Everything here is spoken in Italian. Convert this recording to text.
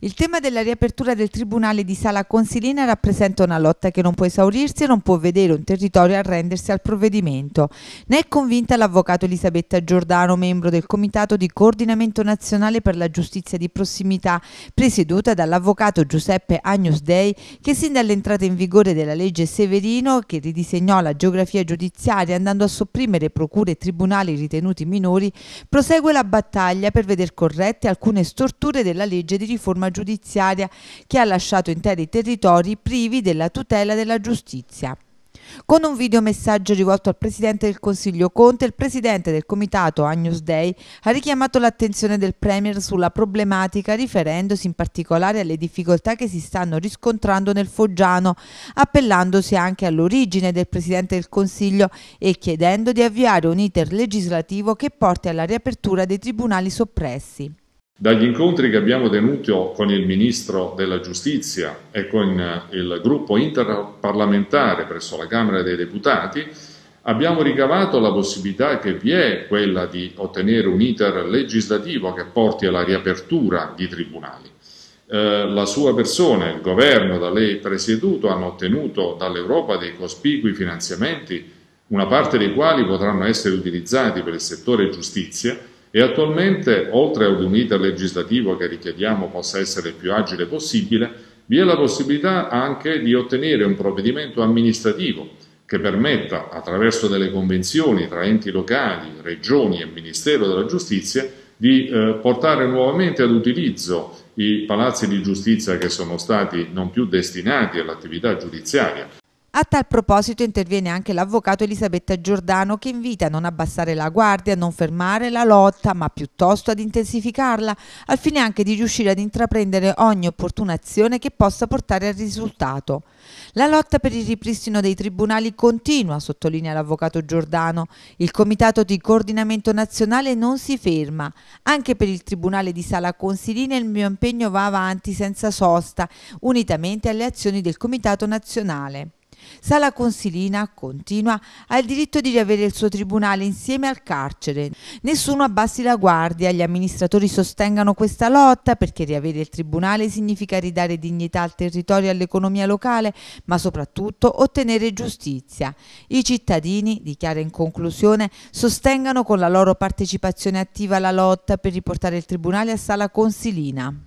Il tema della riapertura del Tribunale di Sala Consilina rappresenta una lotta che non può esaurirsi e non può vedere un territorio arrendersi al provvedimento. Ne è convinta l'avvocato Elisabetta Giordano, membro del Comitato di Coordinamento Nazionale per la Giustizia di Prossimità, presieduta dall'avvocato Giuseppe Agnus Dei, che sin dall'entrata in vigore della legge Severino, che ridisegnò la geografia giudiziaria andando a sopprimere procure e tribunali ritenuti minori, prosegue la battaglia per veder corrette alcune storture della legge di riforma riforma giudiziaria che ha lasciato interi territori privi della tutela della giustizia. Con un videomessaggio rivolto al Presidente del Consiglio Conte, il Presidente del Comitato Agnus Dei ha richiamato l'attenzione del Premier sulla problematica riferendosi in particolare alle difficoltà che si stanno riscontrando nel Foggiano, appellandosi anche all'origine del Presidente del Consiglio e chiedendo di avviare un iter legislativo che porti alla riapertura dei tribunali soppressi. Dagli incontri che abbiamo tenuto con il Ministro della Giustizia e con eh, il gruppo interparlamentare presso la Camera dei Deputati, abbiamo ricavato la possibilità che vi è quella di ottenere un iter legislativo che porti alla riapertura di tribunali. Eh, la sua persona, il governo da lei presieduto hanno ottenuto dall'Europa dei cospicui finanziamenti, una parte dei quali potranno essere utilizzati per il settore giustizia e attualmente, oltre ad un iter legislativo che richiediamo possa essere il più agile possibile, vi è la possibilità anche di ottenere un provvedimento amministrativo che permetta, attraverso delle convenzioni tra enti locali, regioni e Ministero della Giustizia, di eh, portare nuovamente ad utilizzo i palazzi di giustizia che sono stati non più destinati all'attività giudiziaria, a tal proposito interviene anche l'avvocato Elisabetta Giordano che invita a non abbassare la guardia, a non fermare la lotta, ma piuttosto ad intensificarla, al fine anche di riuscire ad intraprendere ogni opportuna azione che possa portare al risultato. La lotta per il ripristino dei tribunali continua, sottolinea l'avvocato Giordano. Il Comitato di Coordinamento Nazionale non si ferma. Anche per il Tribunale di Sala Consilina il mio impegno va avanti senza sosta, unitamente alle azioni del Comitato Nazionale. Sala Consilina continua ha il diritto di riavere il suo tribunale insieme al carcere. Nessuno abbassi la guardia, gli amministratori sostengano questa lotta perché riavere il tribunale significa ridare dignità al territorio e all'economia locale, ma soprattutto ottenere giustizia. I cittadini, dichiara in conclusione, sostengano con la loro partecipazione attiva la lotta per riportare il tribunale a Sala Consilina.